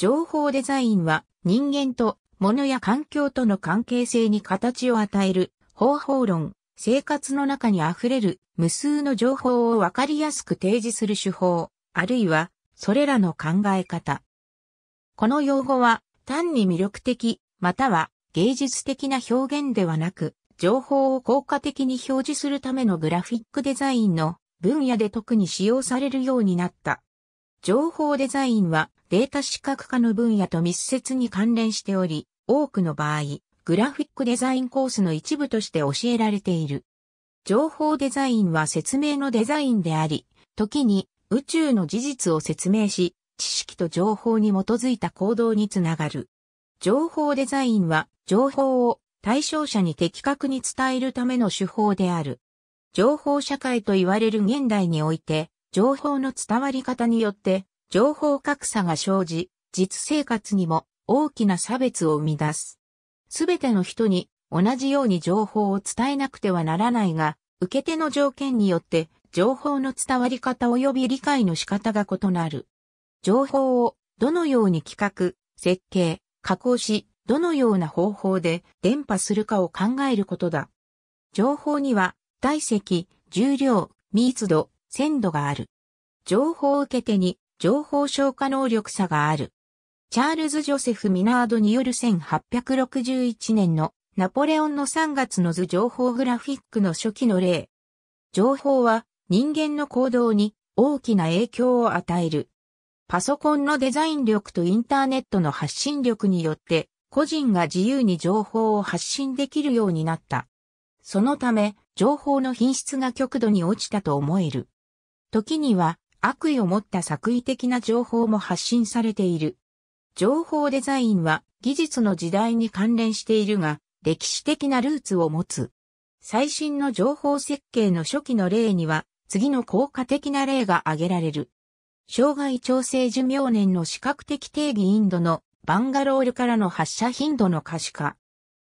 情報デザインは人間と物や環境との関係性に形を与える方法論、生活の中に溢れる無数の情報をわかりやすく提示する手法、あるいはそれらの考え方。この用語は単に魅力的または芸術的な表現ではなく情報を効果的に表示するためのグラフィックデザインの分野で特に使用されるようになった。情報デザインはデータ視覚化の分野と密接に関連しており、多くの場合、グラフィックデザインコースの一部として教えられている。情報デザインは説明のデザインであり、時に宇宙の事実を説明し、知識と情報に基づいた行動につながる。情報デザインは情報を対象者に的確に伝えるための手法である。情報社会と言われる現代において、情報の伝わり方によって情報格差が生じ、実生活にも大きな差別を生み出す。すべての人に同じように情報を伝えなくてはならないが、受け手の条件によって情報の伝わり方及び理解の仕方が異なる。情報をどのように企画、設計、加工し、どのような方法で伝播するかを考えることだ。情報には体積、重量、密度、鮮度がある。情報受け手に情報消化能力差がある。チャールズ・ジョセフ・ミナードによる1861年のナポレオンの3月の図情報グラフィックの初期の例。情報は人間の行動に大きな影響を与える。パソコンのデザイン力とインターネットの発信力によって個人が自由に情報を発信できるようになった。そのため情報の品質が極度に落ちたと思える。時には悪意を持った作為的な情報も発信されている。情報デザインは技術の時代に関連しているが、歴史的なルーツを持つ。最新の情報設計の初期の例には、次の効果的な例が挙げられる。障害調整寿命年の視覚的定義インドのバンガロールからの発射頻度の可視化。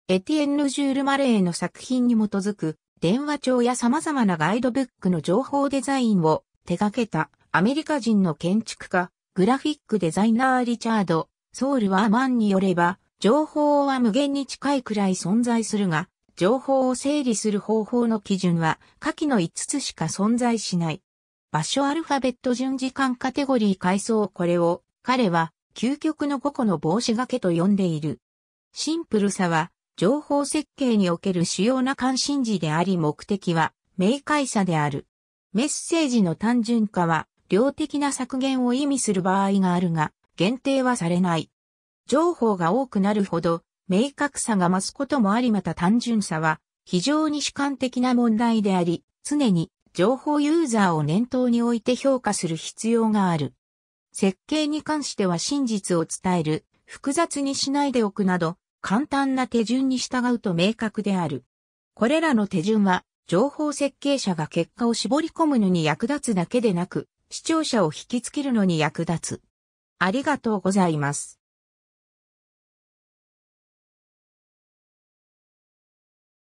エティエンヌ・ジュール・マレーの作品に基づく電話帳や様々なガイドブックの情報デザインを手掛けたアメリカ人の建築家、グラフィックデザイナーリチャード、ソウルはマンによれば、情報は無限に近いくらい存在するが、情報を整理する方法の基準は下記の5つしか存在しない。場所アルファベット順時間カテゴリー階層これを彼は究極の5個の帽子掛けと呼んでいる。シンプルさは情報設計における主要な関心事であり目的は明快さである。メッセージの単純化は量的な削減を意味する場合があるが、限定はされない。情報が多くなるほど、明確さが増すこともありまた単純さは、非常に主観的な問題であり、常に情報ユーザーを念頭に置いて評価する必要がある。設計に関しては真実を伝える、複雑にしないでおくなど、簡単な手順に従うと明確である。これらの手順は、情報設計者が結果を絞り込むのに役立つだけでなく、視聴者を引きつけるのに役立つ。ありがとうございます。